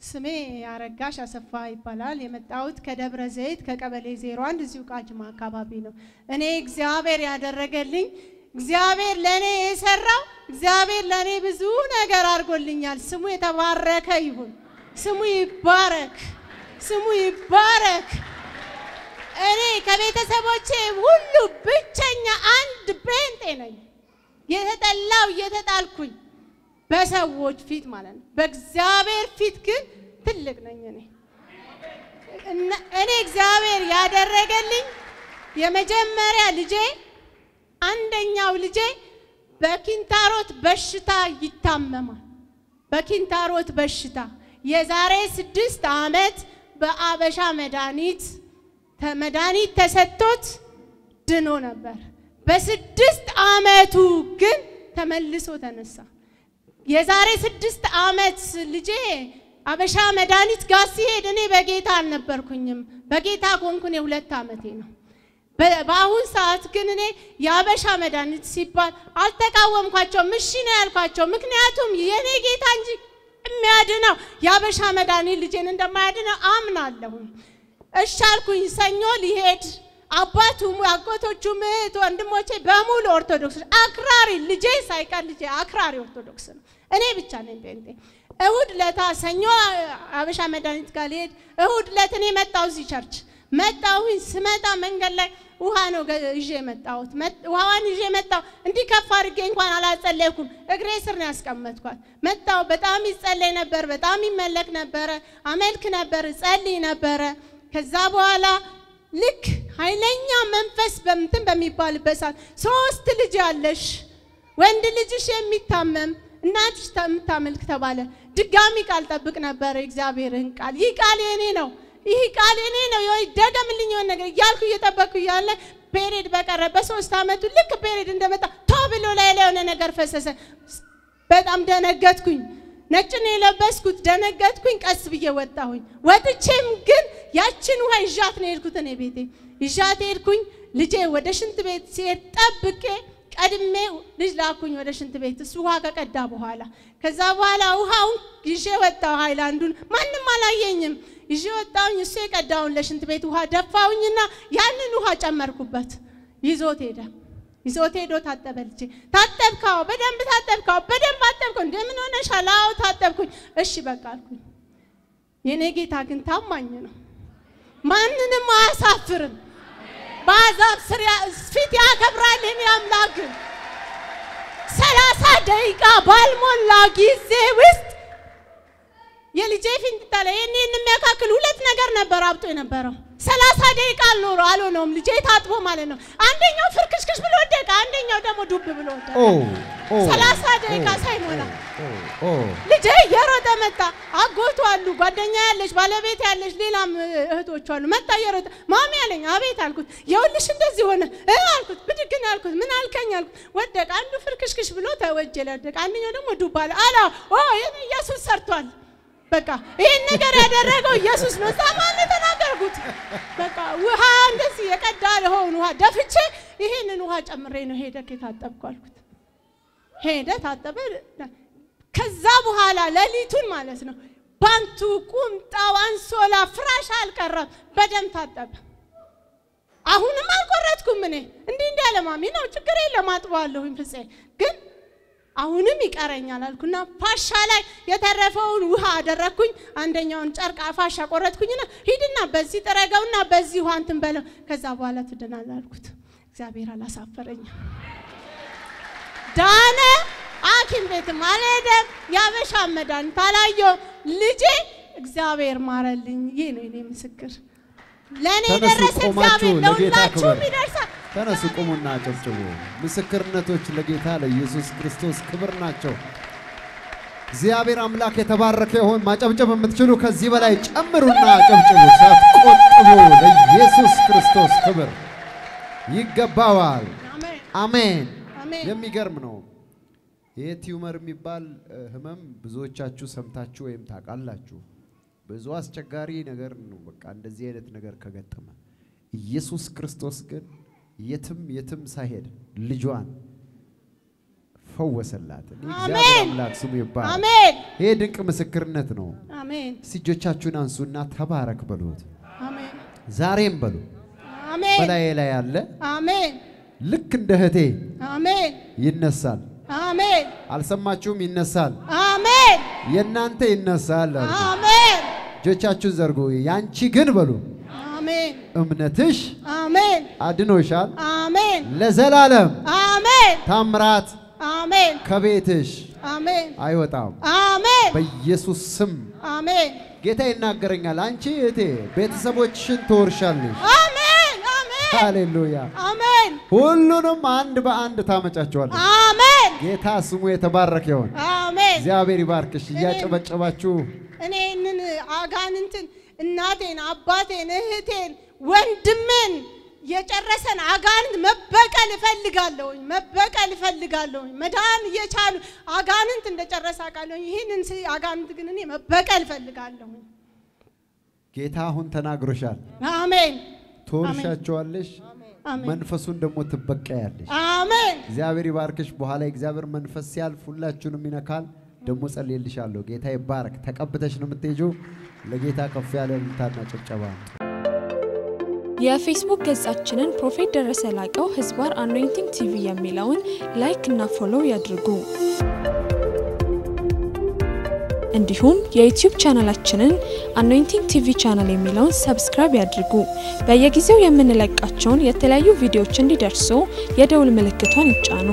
ስሜ አረጋሽ አሰፋ ይባላል። የመጣሁት ከደብረ ዘይት ከቀበሌ ዜሮ አንድ እዚሁ ቃጅማ አካባቢ ነው። እኔ እግዚአብሔር ያደረገልኝ እግዚአብሔር ለእኔ የሰራ እግዚአብሔር ለእኔ ብዙ ነገር አድርጎልኛል። ስሙ የተባረከ ይሁን። ስሙ ይባረክ። ስሙ ይባረክ። እኔ ከቤተሰቦቼ ሁሉ ብቸኛ አንድ ጴንጤ ነኝ። የተጠላው የተጣልኩኝ በሰዎች ፊት ማለት ነው። በእግዚአብሔር ፊት ግን ትልቅ ነኝ እኔ እኔ እግዚአብሔር ያደረገልኝ የመጀመሪያ ልጄ አንደኛው ልጄ በኪንታሮት በሽታ ይታመማል። በኪንታሮት በሽታ የዛሬ ስድስት ዓመት በአበሻ መድኃኒት መድኃኒት ተሰጥቶት ድኖ ነበር። በስድስት አመቱ ግን ተመልሶ ተነሳ። የዛሬ ስድስት አመት ልጄ አበሻ መድኃኒት ጋር ሲሄድ እኔ በጌታ አልነበርኩኝም። በጌታ ኮንኩን የሁለት አመቴ ነው። በአሁን ሰዓት ግን እኔ የአበሻ መድኃኒት ሲባል አልተቃወምኳቸውም። እሺ ነው ያልኳቸው። ምክንያቱም የእኔ ጌታ እንጂ የሚያድነው የአበሻ መድኃኒት ልጄን እንደማያድነው አምናለሁ። እሺ አልኩኝ። ሰኞ ሊሄድ አባቱም አጎቶቹም እህት ወንድሞቼ በሙሉ ኦርቶዶክስ አክራሪ፣ ልጄ ሳይቀር ልጄ አክራሪ ኦርቶዶክስ ነው። እኔ ብቻ ነኝ ጴንጤ። እሁድ ለታ ሰኞ አበሻ መድኃኒት ጋር ሊሄድ እሁድ ለት እኔ መጣሁ እዚህ ቸርች መጣሁኝ። ስመጣ መንገድ ላይ ውሃ ነው ይዤ መጣሁት። ውሃዋን ይዤ መጣሁ። እንዲህ ከፍ አድርጌ እንኳን አላጸለይኩም። እግሬ ስር ነው ያስቀመጥኳት። መጣሁ። በጣም ይጸለይ ነበር፣ በጣም ይመለክ ነበረ፣ አመልክ ነበር፣ ጸልይ ነበረ። ከዛ በኋላ ልክ ኃይለኛ መንፈስ በምትን በሚባልበት ሰዓት ሶስት ልጅ ያለሽ ወንድ ልጅሽ የሚታመም እናትሽ የምታመልክ ተባለ። ድጋሚ ቃል ጠብቅ ነበረ፣ የእግዚአብሔርን ቃል ይህ ቃል የእኔ ነው ይህ ቃል እኔ ነው ደገምልኝ የሆነ ነገር እያልኩ እየጠበቅኩ እያለ ፔሬድ በቀረ በሶስት አመቱ ልክ ፔሬድ እንደመጣ ቶ ብሎ ላይ ላይ የሆነ ነገር ፈሰሰ። በጣም ደነገጥኩኝ። ነጭ የለበስኩት። ደነገጥኩኝ። ቀስ ብዬ ወጣሁኝ። ወጥቼም ግን ያችን ውሃ ይዣት ነው የሄድኩት እኔ ቤቴ ይዣት ሄድኩኝ። ልጄ ወደ ሽንት ቤት ሲሄድ ጠብቄ ቀድሜ ልጅ ላኩኝ ወደ ሽንት ቤት እሱ ውሃ ከቀዳ በኋላ ከዛ በኋላ ውሃውን ይዤ ወጣሁ። ሀይላንዱን ማንም አላየኝም። ይዤ ወጣሁኝ። እሱ የቀዳውን ለሽንት ቤት ውሃ ደፋውኝና ያንን ውሃ ጨመርኩበት። ይዞት ሄደ። ይዞት ሄዶ ታጠበ። ልጄ ታጠብካው? በደንብ ታጠብካው? በደንብ አጠብከው? እንደምን ሆነሻል? አዎ ታጠብኩኝ። እሺ በቃ አልኩኝ። የኔ ጌታ ግን ታማኝ ነው፣ ማንንም አያሳፍርም። በአሕዛብ ፊት ያከብራል። እኔ አምላክ ሰላሳ ደቂቃ ባልሞላ ጊዜ ውስጥ የልጄ ፊንጢጣ የኔን የሚያካክል ሁለት ነገር ነበር አብጦ የነበረው። ሰላሳ ደቂቃ አልኖረው አልሆነውም። ልጄ ታጥቦ ማለት ነው። አንደኛው ፍርክሽክሽ ብሎ ወደቀ፣ አንደኛው ደግሞ ዱብ ብሎ ወደቀ። ሰላሳ ደቂቃ ሳይሞላ ልጄ እየሮጠ መጣ። አጎቱ አሉ፣ ጓደኛ ያለች፣ ባለቤት ያለች፣ ሌላም እህቶቹ አሉ። መጣ እየሮጠ ማሚ አለኝ። አቤት አልኩት። የውልሽ እንደዚህ ሆነ አልኩት። ብድግን አልኩት። ምን አልከኝ አልኩት። ወደቀ። አንዱ ፍርክሽክሽ ብሎ ተወጀለ ወደቀ፣ አንደኛው ደግሞ ዱብ አለ። አላ ኢየሱስ ሰርቷል። በቃ ይህን ነገር ያደረገው ኢየሱስ ነው። እዛ ማን የተናገርኩት? በቃ ውሃ እንደዚህ የቀዳ የሆን ውሃ ደፍቼ ይህንን ውሃ ጨምሬ ነው ሄደ የታጠብኩ አልኩት። ሄደ ታጠበ። ከዛ በኋላ ሌሊቱን ማለት ነው ባንቱ፣ ቁምጣው፣ አንሶላ፣ ፍራሽ አልቀረም፣ በደም ታጠበ። አሁንም አልቆረጥኩም እኔ እንዲህ እንዲያ ለማሚ ነው ችግር የለም አጥበዋለሁኝ ፍጼ ግን አሁንም ይቀረኛል አልኩና ፋሻ ላይ የተረፈውን ውሃ አደረግኩኝ። አንደኛውን ጨርቅ ፋሻ ቆረጥኩኝና ሂድና በዚህ ጥረገውና በዚህ ውሃ እንትን በለው፣ ከዛ በኋላ ትድናል አልኩት። እግዚአብሔር አላሳፈረኝም። ዳነ። ሐኪም ቤትም አልሄደም። ያበሻ መዳን አላየው። ልጄ እግዚአብሔር ማረልኝ። ይህ ነው የኔ ምስክር። ለእኔ የደረሰ እግዚአብሔር ለሁላችሁም ይደርሳል። ተነሱ፣ ቁሙና አጨብጭቡ ምስክርነቶች ለጌታ ለኢየሱስ ክርስቶስ ክብር ናቸው። እግዚአብሔር አምላክ የተባረከ ይሁን። ማጨብጨብ የምትችሉ ከዚህ በላይ ጨምሩና አጨብጭቡ ሳትቆጥቡ። ለኢየሱስ ክርስቶስ ክብር ይገባዋል። አሜን። የሚገርም ነው። ይሄ ቲዩመር የሚባል ህመም ብዙዎቻችሁ ሰምታችሁ ወይም ታውቃላችሁ። ብዙ አስቸጋሪ ነገር ነው። በቃ እንደዚህ አይነት ነገር ከገጠመ ኢየሱስ ክርስቶስ ግን የትም የትም ሳይሄድ ልጇን ፈወሰላት። እግዚአብሔር አምላክ ስሙ ይባላል። አሜን። ይሄ ድንቅ ምስክርነት ነው። እጆቻችሁን አንሱና ተባረክ በሉት። ዛሬም በሉ አሜን። በላዬ ላይ ያለ ልክ እንደ እህቴ ይነሳል። አልሰማችሁም? ይነሳል። አሜን። የእናንተ ይነሳል። እጆቻችሁን ዘርጉ። ያንቺ ግን በሉ እምነትሽ አድኖሻል። አሜን። ለዘላለም አሜን። ታምራት አሜን። ከቤትሽ አሜን አይወጣም። አሜን። በኢየሱስ ስም አሜን። ጌታ ይናገረኛል። አንቺ እህቴ ቤተሰቦችሽን ትወርሻለሽ። አሜን አሜን። ሃሌሉያ አሜን። ሁሉንም አንድ በአንድ ታመጫቸዋለሽ። አሜን። ጌታ ስሙ የተባረከ ይሁን። አሜን። እግዚአብሔር ይባርክሽ። እያጨበጨባችሁ እኔ አጋንንትን እናቴን፣ አባቴን፣ እህቴን፣ ወንድሜን የጨረሰን አጋንንት መበቀል እፈልጋለሁኝ፣ መበቀል እፈልጋለሁኝ። መዳን እየቻሉ አጋንንት እንደጨረሰ አውቃለሁኝ። ይህንን አጋንንት ግን እኔ መበቀል እፈልጋለሁኝ። ጌታ አሁን ተናግሮሻል። አሜን። ትወርሻቸዋለሽ፣ መንፈሱን ደግሞ ትበቀያለሽ። አሜን። እግዚአብሔር ይባርክሽ። በኋላ እግዚአብሔር መንፈስ ሲያልፍ ሁላችሁንም ይነካል። ደግሞ ጸልይልሻለሁ። ጌታ ይባርክ። ተቀብተሽ ነው የምትሄጂው። ለጌታ ከፍ ያለ ምታና ጭብጨባ ነው። የፌስቡክ ገጻችንን ፕሮፌት ደረሰ ላቀው ህዝባር አኖይንቲንግ ቲቪ የሚለውን ላይክ እና ፎሎው ያድርጉ። እንዲሁም የዩቲዩብ ቻናላችንን አኖይንቲንግ ቲቪ ቻናል የሚለውን ሰብስክራይብ ያድርጉ። በየጊዜው የምንለቃቸውን የተለያዩ ቪዲዮዎች እንዲደርሱ የደውል ምልክቷን ይጫኑ።